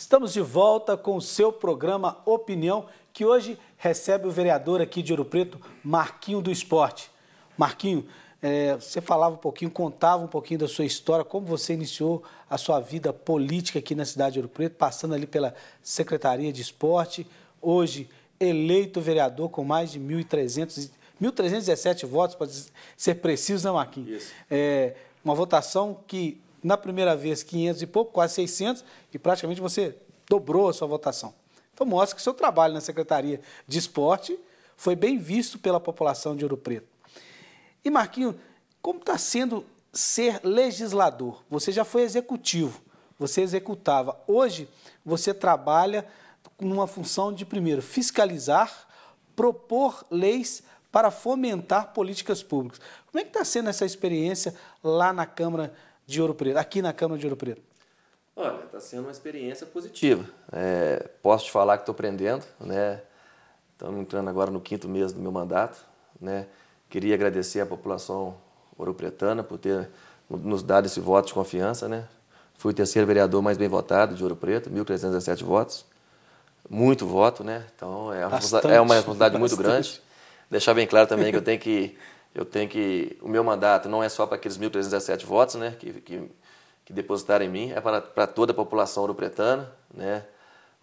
Estamos de volta com o seu programa Opinião, que hoje recebe o vereador aqui de Ouro Preto, Marquinho do Esporte. Marquinho, é, você falava um pouquinho, contava um pouquinho da sua história, como você iniciou a sua vida política aqui na cidade de Ouro Preto, passando ali pela Secretaria de Esporte, hoje eleito vereador com mais de 1.300, 1.317 votos, para ser preciso, né, Marquinho, Isso. É, uma votação que na primeira vez 500 e pouco, quase 600, e praticamente você dobrou a sua votação. Então mostra que seu trabalho na Secretaria de Esporte foi bem visto pela população de Ouro Preto. E Marquinho, como está sendo ser legislador? Você já foi executivo, você executava. Hoje você trabalha numa função de primeiro fiscalizar, propor leis para fomentar políticas públicas. Como é que está sendo essa experiência lá na Câmara de Ouro Preto, aqui na Câmara de Ouro Preto? Olha, está sendo uma experiência positiva. É, posso te falar que estou aprendendo, né? Estamos entrando agora no quinto mês do meu mandato, né? Queria agradecer à população ouropretana por ter nos dado esse voto de confiança, né? Fui o terceiro vereador mais bem votado de Ouro Preto, 1.317 votos. Muito voto, né? Então é uma, bastante, é uma responsabilidade bastante. muito grande. Deixar bem claro também que eu tenho que eu tenho que. O meu mandato não é só para aqueles 1.317 votos né, que, que, que depositaram em mim, é para, para toda a população ouro-pretana. Né?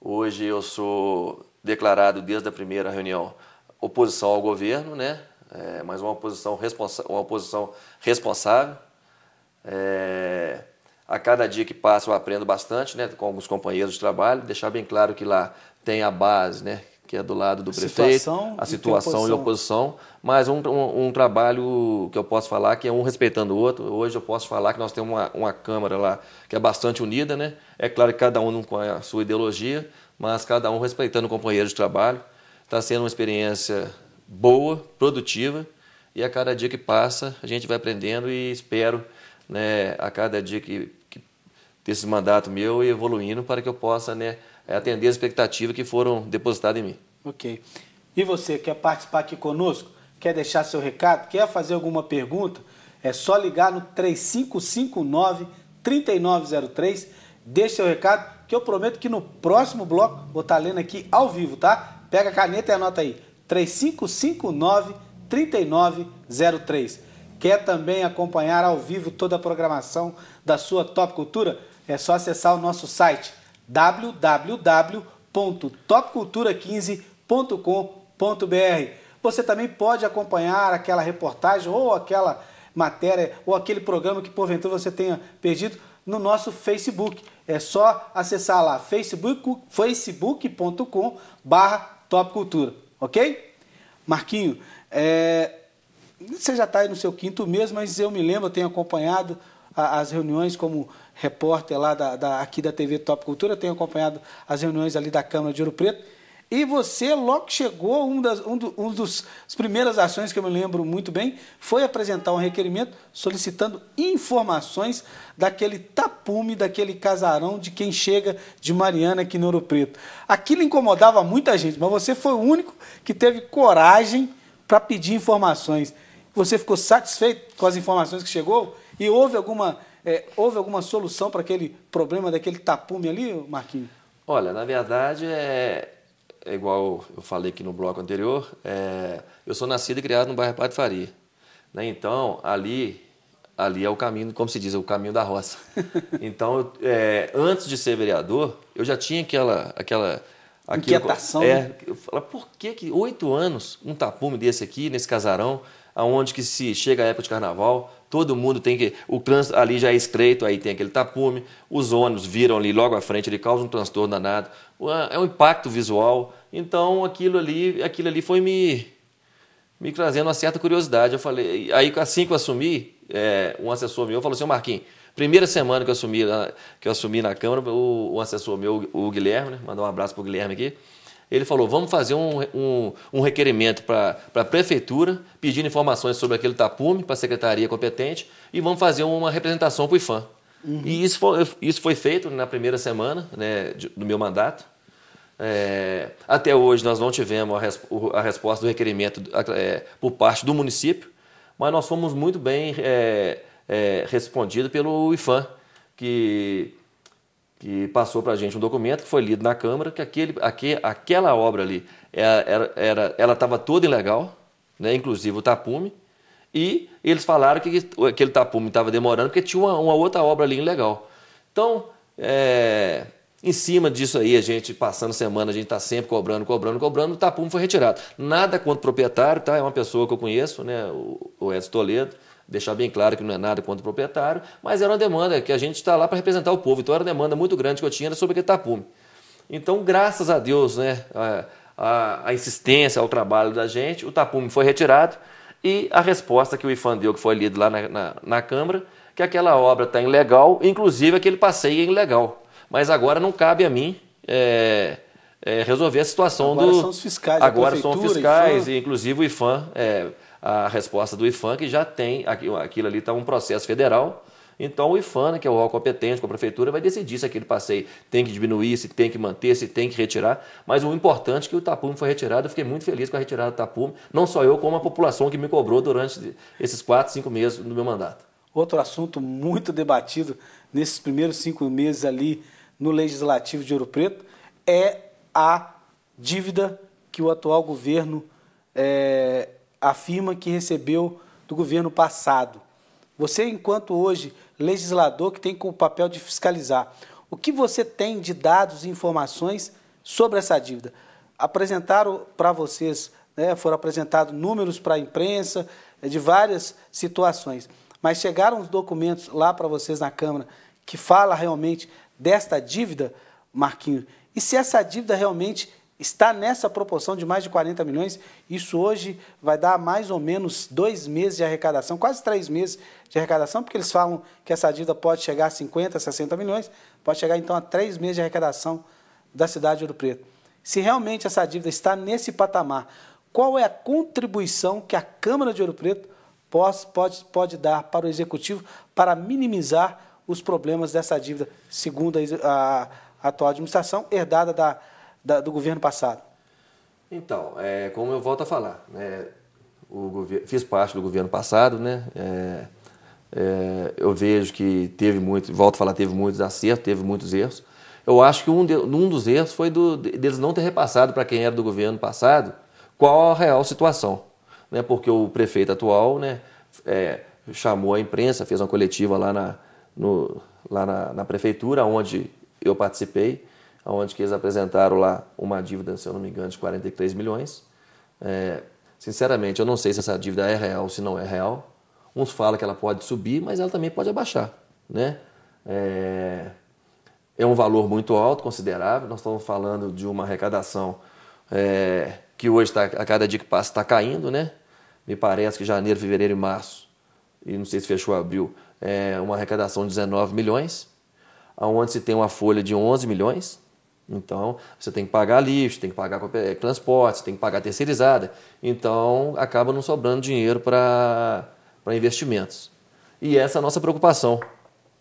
Hoje eu sou declarado, desde a primeira reunião, oposição ao governo, né? É, mas uma oposição, responsável, uma oposição responsável. É, a cada dia que passa eu aprendo bastante né, com alguns companheiros de trabalho, deixar bem claro que lá tem a base, né, que é do lado do a prefeito, situação a situação e, a oposição, mas um, um, um, trabalho que eu posso falar que é um respeitando o outro. Hoje eu posso falar que nós temos uma, uma Câmara lá que é bastante unida, né? É claro que cada um com a sua ideologia, mas cada um respeitando o companheiro de trabalho. Está sendo uma experiência boa, produtiva, e a cada dia que passa a gente vai aprendendo e espero, né, a cada dia que, que desse mandato meu e evoluindo para que eu possa, né, atender as expectativas que foram depositadas em mim. Ok. E você quer participar aqui conosco? Quer deixar seu recado? Quer fazer alguma pergunta? É só ligar no 3559 3903. Deixe seu recado que eu prometo que no próximo bloco vou estar tá lendo aqui ao vivo, tá? Pega a caneta e anota aí. 3559 3903. Quer também acompanhar ao vivo toda a programação da sua Top Cultura? É só acessar o nosso site www.topcultura15.com com.br. Você também pode acompanhar aquela reportagem ou aquela matéria ou aquele programa que porventura você tenha perdido no nosso Facebook. É só acessar lá facebook.com barra Top Cultura, ok? Marquinho, é, você já está aí no seu quinto mês, mas eu me lembro, eu tenho acompanhado a, as reuniões como repórter lá da, da, aqui da TV Top Cultura, eu tenho acompanhado as reuniões ali da Câmara de Ouro Preto e você, logo que chegou, um das, um, do, um dos, as primeiras ações que eu me lembro muito bem foi apresentar um requerimento solicitando informações daquele tapume, daquele casarão de quem chega de Mariana aqui no Ouro Preto. Aquilo incomodava muita gente, mas você foi o único que teve coragem para pedir informações. Você ficou satisfeito com as informações que chegou? E houve alguma, é, houve alguma solução para aquele problema daquele tapume ali, Marquinhos? Olha, na verdade, é, é igual eu falei aqui no bloco anterior, é, eu sou nascido e criado no bairro Padre Faria. Né? Então, ali ali é o caminho, como se diz, é o caminho da roça. Então, é, antes de ser vereador, eu já tinha aquela... aquela Inquietação. é, né? eu falo, por que que oito anos, um tapume desse aqui, nesse casarão, aonde que se chega a época de carnaval, todo mundo tem que. O trânsito ali já é estreito, aí tem aquele tapume, os ônibus viram ali logo à frente, ele causa um transtorno danado, ah, é um impacto visual. Então aquilo ali, aquilo ali foi me, me trazendo uma certa curiosidade. Eu falei, aí assim que eu assumi, é, um assessor meu falou assim, Marquinhos, primeira semana que eu assumi, que eu assumi na Câmara, o, o assessor meu, o Guilherme, né? mandar um abraço para o Guilherme aqui ele falou: vamos fazer um, um, um requerimento para a prefeitura, pedindo informações sobre aquele tapume, para a secretaria competente, e vamos fazer uma representação para o IFAM. Uhum. E isso foi, isso foi feito né, na primeira semana né, do meu mandato. É, até hoje nós não tivemos a, resp a resposta do requerimento é, por parte do município, mas nós fomos muito bem é, é respondidos pelo IFAM, que que passou para a gente um documento que foi lido na Câmara, que aquele, aque aquela obra ali é, era, era, ela estava toda ilegal, né, inclusive o tapume, e eles falaram que aquele tapume estava demorando porque tinha uma, uma, outra obra ali ilegal. Então, é, em cima disso aí, a gente passando semana, a gente está sempre cobrando, cobrando, cobrando, o tapume foi retirado. Nada contra o proprietário, tá? é uma pessoa que eu conheço, né, o, o Edson Toledo, deixar bem claro que não é nada contra o proprietário, mas era uma demanda que a gente está lá para representar o povo. Então era uma demanda muito grande que eu tinha sobre tapume. Então, graças a Deus, né, a, a, a, insistência, ao trabalho da gente, o tapume foi retirado e a resposta que o IFAN deu, que foi lido lá na, na, na Câmara, que aquela obra está ilegal, inclusive aquele passeio é ilegal. Mas agora não cabe a mim é, é, resolver a situação agora do... Agora são os fiscais Agora são fiscais, e inclusive o IFAM... É, a resposta do IFAM, que já tem, aquilo ali está um processo federal, então o IFAN, que é o órgão competente com a prefeitura, vai decidir se aquele passeio tem que diminuir, se tem que manter, se tem que retirar. Mas o importante é que o tapume foi retirado. Eu fiquei muito feliz com a retirada do tapume, não só eu, como a população que me cobrou durante esses quatro, cinco meses do meu mandato. Outro assunto muito debatido nesses primeiros cinco meses ali no Legislativo de Ouro Preto é a dívida que o atual governo é, afirma que recebeu do governo passado. Você, enquanto hoje legislador que tem o papel de fiscalizar, o que você tem de dados e informações sobre essa dívida? Apresentaram para vocês, né, foram apresentados números para a imprensa eh, de várias situações, mas chegaram os documentos lá para vocês na Câmara que fala realmente desta dívida, Marquinho, e se essa dívida realmente está nessa proporção de mais de 40 milhões. Isso hoje vai dar mais ou menos dois meses de arrecadação, quase três meses de arrecadação, porque eles falam que essa dívida pode chegar a 50, 60 milhões, pode chegar então a três meses de arrecadação da cidade de Ouro Preto. Se realmente essa dívida está nesse patamar, qual é a contribuição que a Câmara de Ouro Preto pode, pode, pode dar para o Executivo para minimizar os problemas dessa dívida, segundo a, a, a atual administração, herdada da da, do governo passado? Então, é, como eu volto a falar, né, o, fiz parte do governo passado, né? É, é, eu vejo que teve muito, volto a falar, teve muitos acertos, teve muitos erros. Eu acho que um, de, um dos erros foi do, deles não ter repassado para quem era do governo passado qual a real situação. Né? Porque o prefeito atual né, é, chamou a imprensa, fez uma coletiva lá na, no, lá na, na prefeitura, onde eu participei, onde que eles apresentaram lá uma dívida, se eu não me engano, de 43 milhões. É, sinceramente, eu não sei se essa dívida é real ou se não é real. Uns falam que ela pode subir, mas ela também pode abaixar. Né? É, é um valor muito alto, considerável. Nós estamos falando de uma arrecadação é, que hoje, tá, a cada dia que passa, está caindo. Né? Me parece que janeiro, fevereiro e março, e não sei se fechou abril, é uma arrecadação de 19 milhões, aonde se tem uma folha de 11 milhões então, você tem que pagar lixo, tem que pagar eh, transporte, tem que pagar terceirizada. Então, acaba não sobrando dinheiro para investimentos. E essa é a nossa preocupação,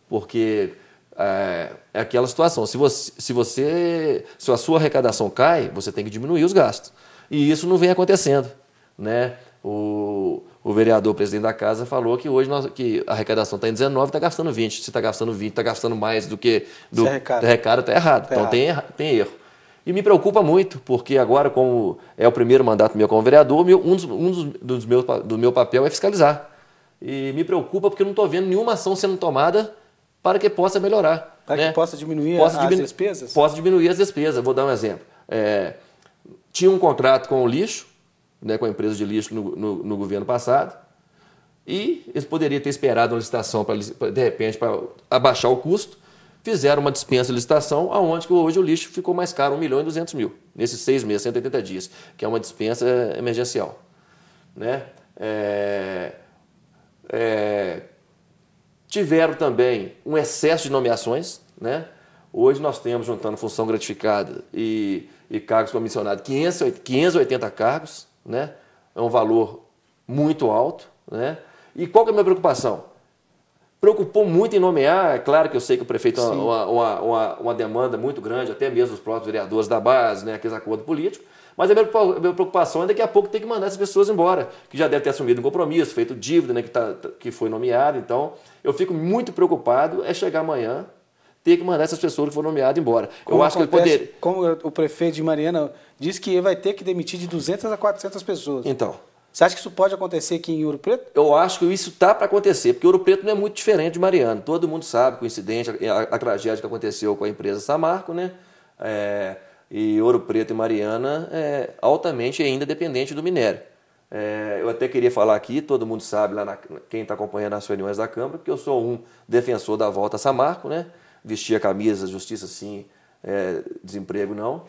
porque é, é aquela situação. Se você, se você, se a sua arrecadação cai, você tem que diminuir os gastos. E isso não vem acontecendo, né? O, o vereador, o presidente da casa, falou que hoje nós, que a arrecadação está em 19 está gastando 20. Se está gastando 20, está gastando mais do que do é recado, está errado. Tá então errado. Tem, tem erro. E me preocupa muito, porque agora, como é o primeiro mandato meu como vereador, meu, um, dos, um dos, dos meus, do meu papel é fiscalizar. E me preocupa porque eu não estou vendo nenhuma ação sendo tomada para que possa melhorar. Para né? que possa diminuir possa as diminu despesas? Possa diminuir as despesas. Vou dar um exemplo. É, tinha um contrato com o lixo, né, com a empresa de lixo no, no, no governo passado. E eles poderiam ter esperado uma licitação, para, de repente, para abaixar o custo. Fizeram uma dispensa de licitação, aonde hoje o lixo ficou mais caro, 1 milhão e 200 mil, nesses seis meses, 180 dias, que é uma dispensa emergencial. Né? É, é, tiveram também um excesso de nomeações. Né? Hoje nós temos, juntando função gratificada e, e cargos comissionados, 580 cargos né? É um valor muito alto, né? E qual que é a minha preocupação? Preocupou muito em nomear, é claro que eu sei que o prefeito tem é uma, uma, uma, uma, demanda muito grande, até mesmo os próprios vereadores da base, né, aqueles acordos políticos, mas a minha preocupação é daqui a pouco ter que mandar essas pessoas embora, que já deve ter assumido um compromisso, feito dívida, né, que, tá, tá que foi nomeado. Então, eu fico muito preocupado é chegar amanhã ter que mandar essas pessoas que foram nomeadas embora. Como eu acho acontece, que ele Como o prefeito de Mariana disse que ele vai ter que demitir de 200 a 400 pessoas. Então. Você acha que isso pode acontecer aqui em Ouro Preto? Eu acho que isso está para acontecer, porque Ouro Preto não é muito diferente de Mariana. Todo mundo sabe que o incidente, a, a tragédia que aconteceu com a empresa Samarco, né? É, e Ouro Preto e Mariana é altamente ainda dependente do minério. É, eu até queria falar aqui, todo mundo sabe, lá na, quem está acompanhando as reuniões da Câmara, que eu sou um defensor da volta a Samarco, né? vestia a camisa, justiça sim, é, desemprego não.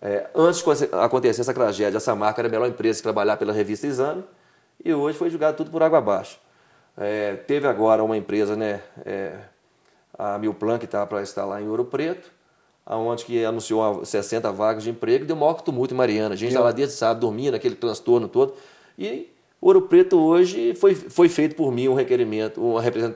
É, antes que acontecesse essa tragédia, essa marca era a melhor empresa que trabalhar pela revista Exame e hoje foi julgado tudo por água abaixo. É, teve agora uma empresa, né, é, a Milplan, que está para instalar em Ouro Preto, aonde que anunciou 60 vagas de emprego, e deu maior tumulto em Mariana. A gente estava desde sábado dormindo, aquele transtorno todo. E Ouro Preto hoje foi, foi feito por mim um requerimento, um,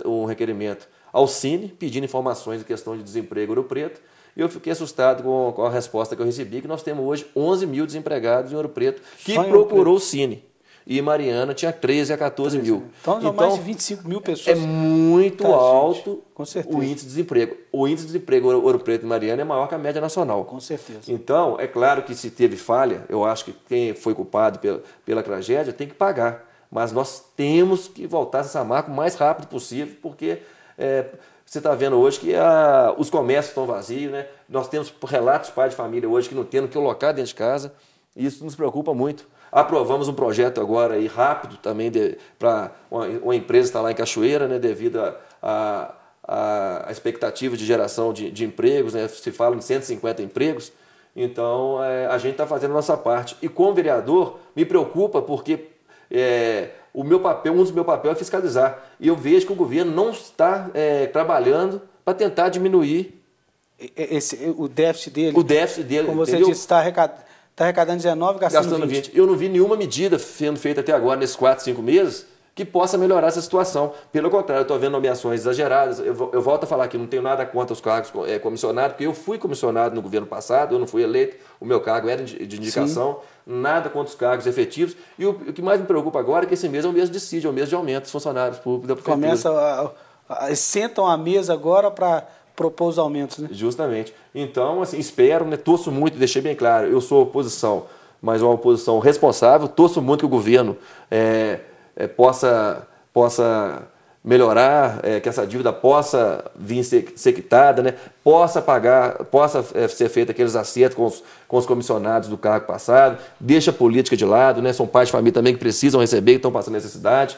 um requerimento ao Cine, pedindo informações em questão de desemprego Ouro Preto. E eu fiquei assustado com, com a resposta que eu recebi, que nós temos hoje 11 mil desempregados em Ouro Preto que Só procurou Preto. o Cine e Mariana tinha 13 a 14 mil. Né? Então, então mais de 25 mil é pessoas. É muito tá, alto o índice de desemprego. O índice de desemprego Ouro Preto e Mariana é maior que a média nacional. Com certeza. Então, é claro que se teve falha, eu acho que quem foi culpado pela, pela tragédia tem que pagar. Mas nós temos que voltar a essa marca o mais rápido possível, porque é, você está vendo hoje que a, ah, os comércios estão vazios, né? nós temos relatos de pais de família hoje que não tendo que alocar dentro de casa, e isso nos preocupa muito. Aprovamos um projeto agora aí rápido também para uma, uma, empresa está lá em Cachoeira, né, devido a, a a, expectativa de geração de, de, empregos, né? se fala em 150 empregos. Então, é, a gente está fazendo a nossa parte. E como vereador, me preocupa porque é, o meu papel, um dos meus papéis é fiscalizar. E eu vejo que o governo não está é, trabalhando para tentar diminuir esse, o déficit dele. O déficit dele, como você entendeu? disse, está arrecadando Está arrecadando 19, gastando, gastando 20. 20. Eu não vi nenhuma medida sendo feita até agora, nesses 4, 5 meses, que possa melhorar essa situação. Pelo contrário, eu estou vendo nomeações exageradas. Eu, eu, volto a falar que não tenho nada contra os cargos é, comissionados, porque eu fui comissionado no governo passado, eu não fui eleito, o meu cargo era de, de indicação, Sim. nada contra os cargos efetivos. E o, o, que mais me preocupa agora é que esse mês é o mês de CID, é o mês de aumento dos funcionários públicos da prefeitura. Começa, a, a, sentam à mesa agora para propôs aumentos, né? Justamente. Então, assim, espero, né, torço muito, deixei bem claro, eu sou oposição, mas uma oposição responsável, torço muito que o governo é, é, possa, possa melhorar, é, que essa dívida possa vir ser, ser quitada, né, possa pagar, possa é, ser feito aqueles acertos com os, com os comissionados do cargo passado, deixa a política de lado, né, são pais de família também que precisam receber, que estão passando necessidade,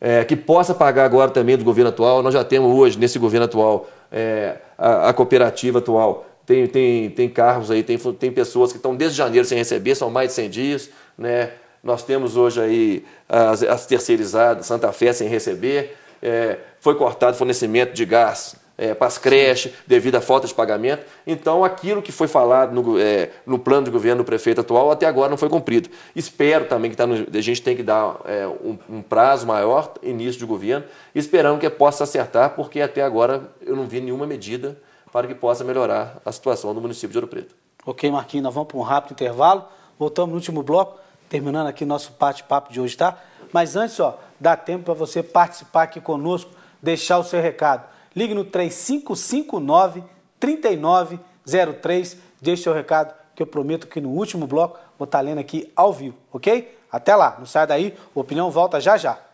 é, que possa pagar agora também do governo atual, nós já temos hoje, nesse governo atual, é, a, a, cooperativa atual tem, tem, tem carros aí, tem, tem pessoas que estão desde janeiro sem receber, são mais de 100 dias, né? Nós temos hoje aí as, as terceirizadas, Santa Fé sem receber, é, foi cortado fornecimento de gás é, para as creches, devido à falta de pagamento. Então, aquilo que foi falado no, é, no, plano de governo do prefeito atual até agora não foi cumprido. Espero também que tá no, a gente tem que dar é, um, um, prazo maior, início de governo, esperando que possa acertar, porque até agora eu não vi nenhuma medida para que possa melhorar a situação do município de Ouro Preto. Ok, Marquinhos, nós vamos para um rápido intervalo. Voltamos no último bloco, terminando aqui nosso bate-papo de hoje, tá? Mas antes, ó, dá tempo para você participar aqui conosco, deixar o seu recado. Ligue no 3559 3903, deixe seu recado que eu prometo que no último bloco vou estar lendo aqui ao vivo, ok? Até lá, não sai daí, opinião volta já já.